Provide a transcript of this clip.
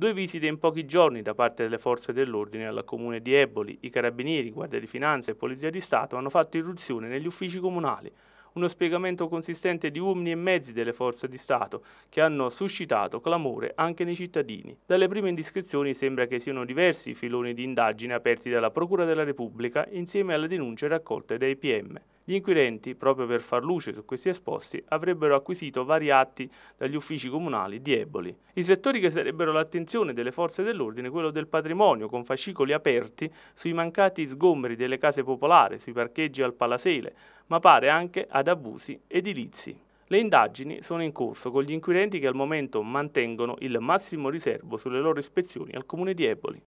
Due visite in pochi giorni da parte delle forze dell'ordine al comune di Eboli, i carabinieri, guardia di finanza e polizia di Stato hanno fatto irruzione negli uffici comunali. Uno spiegamento consistente di uomini e mezzi delle forze di Stato che hanno suscitato clamore anche nei cittadini. Dalle prime indiscrezioni sembra che siano diversi i filoni di indagine aperti dalla Procura della Repubblica insieme alle denunce raccolte dai PM. Gli inquirenti, proprio per far luce su questi esposti, avrebbero acquisito vari atti dagli uffici comunali di Eboli. I settori che sarebbero l'attenzione delle forze dell'ordine, quello del patrimonio, con fascicoli aperti sui mancati sgomberi delle case popolari, sui parcheggi al Palasele, ma pare anche ad abusi edilizi. Le indagini sono in corso con gli inquirenti che al momento mantengono il massimo riservo sulle loro ispezioni al comune di Eboli.